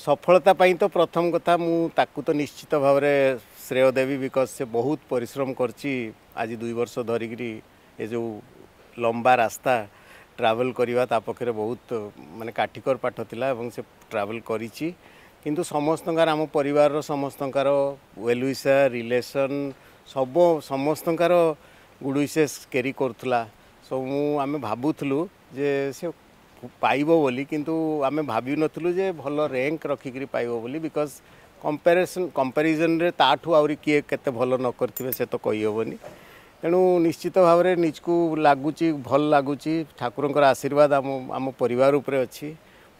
ସଫଳତା ପାଇଁ ତ ପ୍ରଥମ କଥା ମୁଁ ତାକୁ ତ ନିଶ୍ଚିତ ଭାବରେ ଶ୍ରେୟ ଦେବି ବିକଜ ସେ ବହୁତ ପରିଶ୍ରମ କରିଛି ଆଜି ଦୁଇ ବର୍ଷ ଧରିକିରି ଏ ଯେଉଁ ଲମ୍ବା ରାସ୍ତା ଟ୍ରାଭେଲ କରିବା ତା ପକ୍ଷରେ ବହୁତ ମାନେ କାଠିକର ପାଠ ଥିଲା ଏବଂ ସେ ଟ୍ରାଭେଲ କରିଛି କିନ୍ତୁ ସମସ୍ତଙ୍କର ଆମ ପରିବାରର ସମସ୍ତଙ୍କର ୱେଲୁଇସା ରିଲେସନ୍ ସବୁ ସମସ୍ତଙ୍କର ଗୁଡ଼ୁଇସେ କେରି କରୁଥିଲା ସୋ ମୁଁ ଆମେ ଭାବୁଥିଲୁ ଯେ ସେ পাইব বলি কিন্তু আমি ভাবি নথিলু যে ভাল র্যাঙ্ক রক্ষিকি পাইব বলি বিকজ কম্পারিজন কম্পারিজনরে তাঠু আহরি কি কেতে ভাল ন করিবে সে তো কইহবনি তেণু নিশ্চিত ভাবে নিজকু লাগুচি ভাল লাগুচি ঠাকুরঙ্কর আশীর্বাদ আম পরিবার উপরে অছি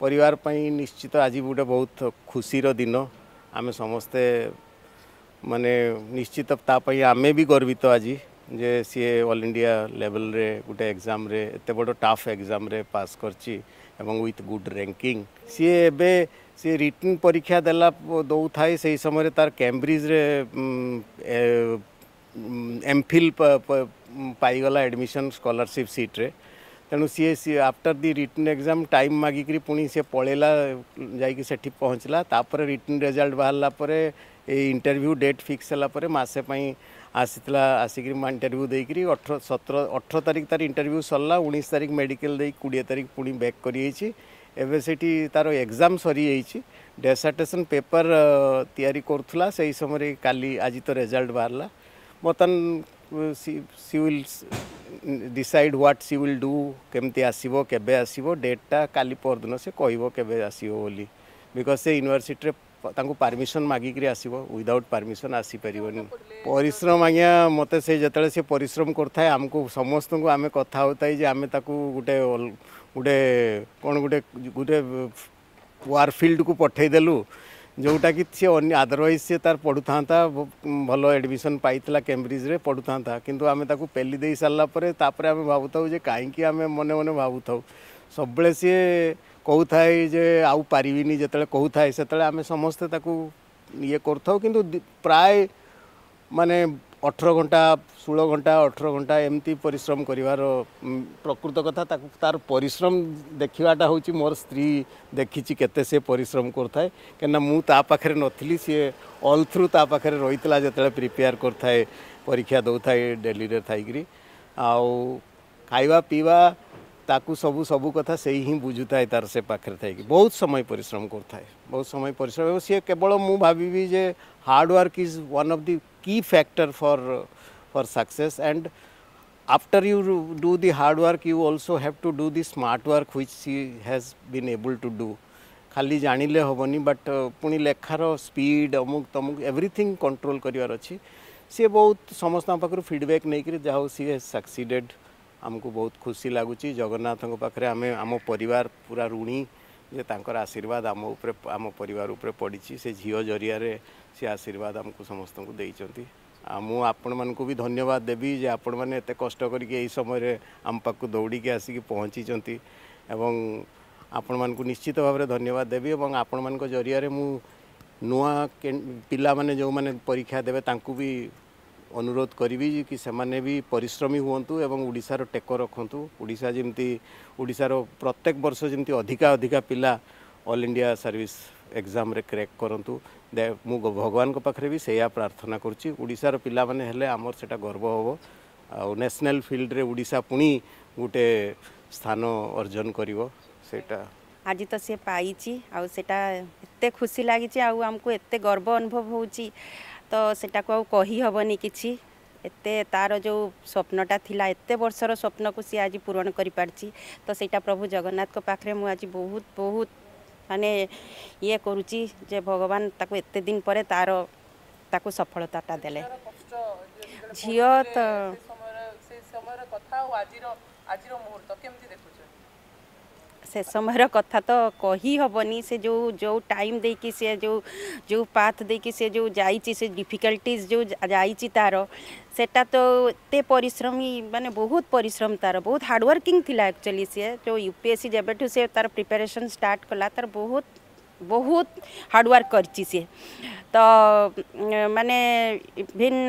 পরিবার পাই নিশ্চিত আজি গোটে বহুত খুশির দিন আমি সমস্তে মানে নিশ্চিত তা আমি বি গর্বিত আজি ଯେ ସିଏ ଅଲ୍ ଇଣ୍ଡିଆ ଲେଭେଲରେ ଗୋଟେ ଏକ୍ଜାମ୍ରେ ଏତେ ବଡ଼ ଟାଫ୍ ଏକ୍ଜାମ୍ରେ ପାସ୍ କରିଛି ଏବଂ ୱିଥ୍ ଗୁଡ୍ ର୍ୟାଙ୍କିଂ ସିଏ ଏବେ ସିଏ ରିଟର୍ନ ପରୀକ୍ଷା ଦେଲା ଦେଉଥାଏ ସେହି ସମୟରେ ତାର କ୍ୟାମ୍ବ୍ରିଜ୍ରେ ଏମ୍ଫିଲ୍ ପାଇଗଲା ଆଡ଼ମିସନ୍ ସ୍କଲାରସିପ୍ ସିଟ୍ରେ ତେଣୁ ସିଏ ସିଏ after the written exam time ମାଗିକିରି ପୁଣି ସିଏ ପଳେଇଲା ଯାଇକି ସେଠି ପହଞ୍ଚିଲା ତାପରେ ରିଟର୍ନ ରେଜଲ୍ଟ ବାହାରିଲା ପରେ এই ଇଣ୍ଟରଭ୍ୟୁ ଡେଟ୍ ଫିକ୍ସ ହେଲା ପରେ ମାସେ ପାଇଁ ଆସିଥିଲା ଆସିକିରି ଇଣ୍ଟରଭ୍ୟୁ ଦେଇକିରି ଅଠର ସତର ଅଠର ତାରିଖ ତାର ଇଣ୍ଟରଭ୍ୟୁ ସରିଲା ଉଣେଇଶ ତାରିଖ ମେଡ଼ିକାଲ ଦେଇ କୋଡ଼ିଏ ତାରିଖ ପୁଣି ବ୍ୟାକ୍ କରିଯାଇଛି ଏବେ ସେଠି ତାର ଏକ୍ଜାମ୍ ସରିଯାଇଛି ଡେସାର୍ଟେସନ୍ ପେପର୍ ତିଆରି କରୁଥିଲା ସେହି ସମୟରେ କାଲି ଆଜି ତ ରେଜଲ୍ଟ ବାହାରିଲା ବର୍ତ୍ତମାନ she will decide what she will do କେମିତି ଆସିବ କେବେ ଆସିବ ଡେଟ୍ଟା କାଲି ପରଦିନ ସେ କହିବ କେବେ ଆସିବ ବୋଲି ବିକଜ୍ ସେ ୟୁନିଭର୍ସିଟିରେ ତାଙ୍କୁ ପାରମିସନ୍ ମାଗିକିରି ଆସିବ ୱିଦାଉଟ୍ ପାରମିସନ୍ ଆସିପାରିବନି ପରିଶ୍ରମ ଆଜ୍ଞା ମୋତେ ସେ ଯେତେବେଳେ ସେ ପରିଶ୍ରମ କରିଥାଏ ଆମକୁ ସମସ୍ତଙ୍କୁ ଆମେ କଥା ହେଉଥାଏ ଯେ ଆମେ ତାକୁ ଗୋଟେ ଗୋଟେ କ'ଣ ଗୋଟେ ଗୋଟେ ୱାର୍ ଫିଲ୍ଡକୁ ପଠାଇଦେଲୁ ଯେଉଁଟାକି ସିଏ ଅନ୍ୟ ଅଦରୱାଇଜ୍ ସିଏ ତାର ପଢ଼ୁଥାନ୍ତା ଭଲ ଆଡ଼ମିସନ୍ ପାଇଥିଲା କେମ୍ବ୍ରିଜ୍ରେ ପଢ଼ୁଥାନ୍ତା କିନ୍ତୁ ଆମେ ତାକୁ ପେଲି ଦେଇ ସାରିଲା ପରେ ତାପରେ ଆମେ ଭାବୁଥାଉ ଯେ କାହିଁକି ଆମେ ମନେ ମନେ ଭାବୁଥାଉ ସବୁବେଳେ ସିଏ କହୁଥାଏ ଯେ ଆଉ ପାରିବିନି ଯେତେବେଳେ କହୁଥାଏ ସେତେବେଳେ ଆମେ ସମସ୍ତେ ତାକୁ ଇଏ କରୁଥାଉ କିନ୍ତୁ ପ୍ରାୟ ମାନେ ଅଠର ଘଣ୍ଟା ଷୋହଳ ଘଣ୍ଟା ଅଠର ଘଣ୍ଟା ଏମିତି ପରିଶ୍ରମ କରିବାର ପ୍ରକୃତ କଥା ତାକୁ ତାର ପରିଶ୍ରମ ଦେଖିବାଟା ହେଉଛି ମୋର ସ୍ତ୍ରୀ ଦେଖିଛି କେତେ ସେ ପରିଶ୍ରମ କରୁଥାଏ କାହିଁକିନା ମୁଁ ତା ପାଖରେ ନଥିଲି ସିଏ ଅଲ୍ ଥ୍ରୁ ତା ପାଖରେ ରହିଥିଲା ଯେତେବେଳେ ପ୍ରିପେୟାର କରୁଥାଏ ପରୀକ୍ଷା ଦେଉଥାଏ ଡେଲିରେ ଥାଇକିରି ଆଉ ଖାଇବା ପିଇବା ताकू सब सब कथा से ही बुझु थाए तार से पाखे थी बहुत समय परिश्रम कर बहुत समय परिश्रम सी केवल मुझ भावी जे hard work is one of the key factor for for success and after you do the hard work you also have to do the smart work which she has been able to do खाली जाणिले हेनी but पुणी लेखार speed अमुक तमुक everything control कर सी बहुत समस्त पाखु फिडबैक् नहीं करी सी हेज सक्सीडेड आमको बहुत खुशी लगुच जगन्नाथ पाखे आम आम पर पूरा ऋणी जे आशीर्वाद आम उपरे आम पर पड़ी से झील जरिया से आशीर्वाद आमको समस्त को दे मुण मान भी धन्यवाद देवी जे आपण मैंने कष्ट समय आम पाक दौड़ी आसिक पहुँची एवं आपण मानक निश्चित भाव धन्यवाद देवी और आपण मान जरिया मु नुआ पिला जो मैंने परीक्षा देवे भी অনুরোধ করবি কি সেমানে বি পরিশ্রমী হুঁতু এবং ওড়িশার টেক রাখতু ওড়িশা যেমতি ওড়িশার প্রত্যেক বর্ষ যেমতি অধিকা অধিকা পিলা অল ইন্ডিয়া সার্ভিস এক্সামরে ক্রেক করতু মু ভগবান পাখে বি সেইয়া প্রার্থনা করছি ওড়িশার পিলা মানে হলে আমার সেটা গর্ব হব ন্যাশনাল ফিল্ডরে ওড়িশা পুনি গোটে স্থান অর্জন করিব সেটা ଆଜି ତ ସିଏ ପାଇଛି ଆଉ ସେଇଟା ଏତେ ଖୁସି ଲାଗିଛି ଆଉ ଆମକୁ ଏତେ ଗର୍ବ ଅନୁଭବ ହେଉଛି तो से कहीहबनी कि एत तार जो स्वप्नटा थी एत बर्षर स्वप्न को सी आज पूरण कर पार्टी तो सेटा प्रभु जगन्नाथ पाखे मुझे बहुत बहुत मानने ये करुच्चे भगवान एत दिन पर तार सफलता दे झी तो से समय कथा तो कही हबनी से जो जो टाइम दे कि सी जो जो पाथ दे कि सी जो जा डिफिकल्टीज जो जाार सेटा तो ते परिश्रमी माने बहुत परिश्रम तार बहुत हार्डवर्किंग एक्चुअली सी जो यूपीएससी जब से तार प्रिपेरेशन स्टार्ट कला तार बहुत ବହୁତ ହାର୍ଡ଼ୱାର୍କ କରିଛି ସିଏ ତ ମାନେ ଇଭିନ୍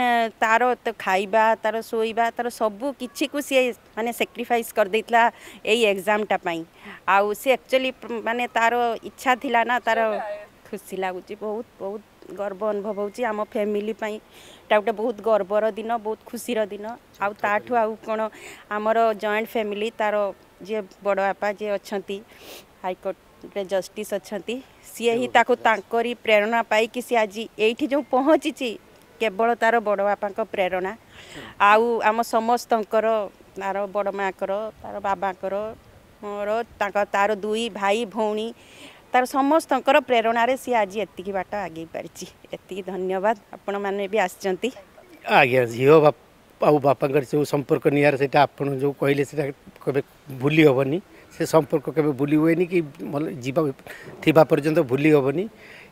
ତା'ର ଖାଇବା ତା'ର ଶୋଇବା ତା'ର ସବୁ କିଛିକୁ ସିଏ ମାନେ ସାକ୍ରିଫାଇସ୍ କରିଦେଇଥିଲା ଏଇ ଏକ୍ଜାମ୍ଟା ପାଇଁ ଆଉ ସେ ଆକ୍ଚୁଆଲି ମାନେ ତା'ର ଇଚ୍ଛା ଥିଲା ନା ତା'ର ଖୁସି ଲାଗୁଛି ବହୁତ ବହୁତ ଗର୍ବ ଅନୁଭବ ହେଉଛି ଆମ ଫ୍ୟାମିଲି ପାଇଁ ଏଇଟା ଗୋଟେ ବହୁତ ଗର୍ବର ଦିନ ବହୁତ ଖୁସିର ଦିନ ଆଉ ତା'ଠୁ ଆଉ କ'ଣ ଆମର ଜଏଣ୍ଟ ଫ୍ୟାମିଲି ତା'ର ଯିଏ ବଡ଼ ବାପା ଯିଏ ଅଛନ୍ତି ହାଇକୋର୍ଟ ଜଷ୍ଟିସ୍ ଅଛନ୍ତି ସିଏ ହିଁ ତାକୁ ତାଙ୍କରି ପ୍ରେରଣା ପାଇକି ସିଏ ଆଜି ଏଇଠି ଯେଉଁ ପହଞ୍ଚିଛି କେବଳ ତାର ବଡ଼ ବାପାଙ୍କ ପ୍ରେରଣା ଆଉ ଆମ ସମସ୍ତଙ୍କର ତାର ବଡ଼ ମାଆଙ୍କର ତାର ବାବାଙ୍କର ମୋର ତାଙ୍କ ତାର ଦୁଇ ଭାଇ ଭଉଣୀ ତାର ସମସ୍ତଙ୍କର ପ୍ରେରଣାରେ ସିଏ ଆଜି ଏତିକି ବାଟ ଆଗେଇ ପାରିଛି ଏତିକି ଧନ୍ୟବାଦ ଆପଣମାନେ ବି ଆସିଛନ୍ତି ଆଜ୍ଞା ଝିଅ ଆଉ ବାପାଙ୍କର ଯେଉଁ ସମ୍ପର୍କ ନିଆର ସେଇଟା ଆପଣ ଯେଉଁ କହିଲେ ସେଇଟା କେବେ ଭୁଲି ହେବନି ସେ ସମ୍ପର୍କ କେବେ ଭୁଲି ହୁଏନି କି ଭଲ ଯିବା ଥିବା ପର୍ଯ୍ୟନ୍ତ ଭୁଲି ହେବନି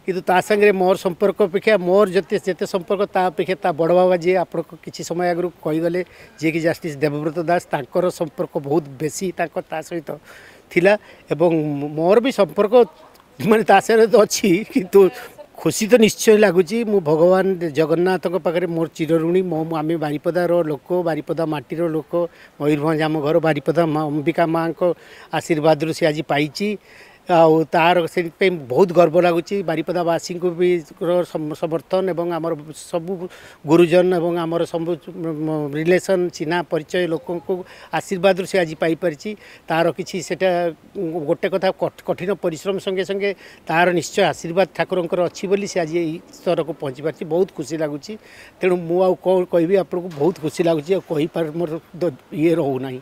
କିନ୍ତୁ ତା ସାଙ୍ଗରେ ମୋର ସମ୍ପର୍କ ଅପେକ୍ଷା ମୋର ଯେତେ ଯେତେ ସମ୍ପର୍କ ତା ଅପେକ୍ଷା ତା ବଡ଼ ବାବା ଯିଏ ଆପଣଙ୍କ କିଛି ସମୟ ଆଗରୁ କହିଗଲେ ଯିଏକି ଜଷ୍ଟିସ୍ ଦେବବ୍ରତ ଦାସ ତାଙ୍କର ସମ୍ପର୍କ ବହୁତ ବେଶୀ ତାଙ୍କ ତା ସହିତ ଥିଲା ଏବଂ ମୋର ବି ସମ୍ପର୍କ ମାନେ ତା ସହିତ ଅଛି କିନ୍ତୁ खुशी तो निश्चय लागु छि भगवान जगन्नाथ को पगे मोर चिडरुनी मो मामी बारीपदा रो लोको बारीपदा माटी रो लोको ओइर भजाम घर बारीपदा मा अम्बिका माहा को आशीर्वाद रु सियाजी पाइछि ଆଉ ତା'ର ସେଥିପାଇଁ ବହୁତ ଗର୍ବ ଲାଗୁଛି ବାରିପଦାବାସୀଙ୍କୁ ବି ସମର୍ଥନ ଏବଂ ଆମର ସବୁ ଗୁରୁଜନ ଏବଂ ଆମର ସବୁ ରିଲେସନ୍ ଚିହ୍ନା ପରିଚୟ ଲୋକଙ୍କୁ ଆଶୀର୍ବାଦରୁ ସେ ଆଜି ପାଇପାରିଛି ତା'ର କିଛି ସେଟା ଗୋଟେ କଥା କଠିନ ପରିଶ୍ରମ ସଙ୍ଗେ ସଙ୍ଗେ ତା'ର ନିଶ୍ଚୟ ଆଶୀର୍ବାଦ ଠାକୁରଙ୍କର ଅଛି ବୋଲି ସେ ଆଜି ଏଇ ସ୍ତରକୁ ପହଞ୍ଚି ପାରିଛି ବହୁତ ଖୁସି ଲାଗୁଛି ତେଣୁ ମୁଁ ଆଉ କ'ଣ କହିବି ଆପଣଙ୍କୁ ବହୁତ ଖୁସି ଲାଗୁଛି ଆଉ କହିପାର ମୋର ଇଏ ରହୁନାହିଁ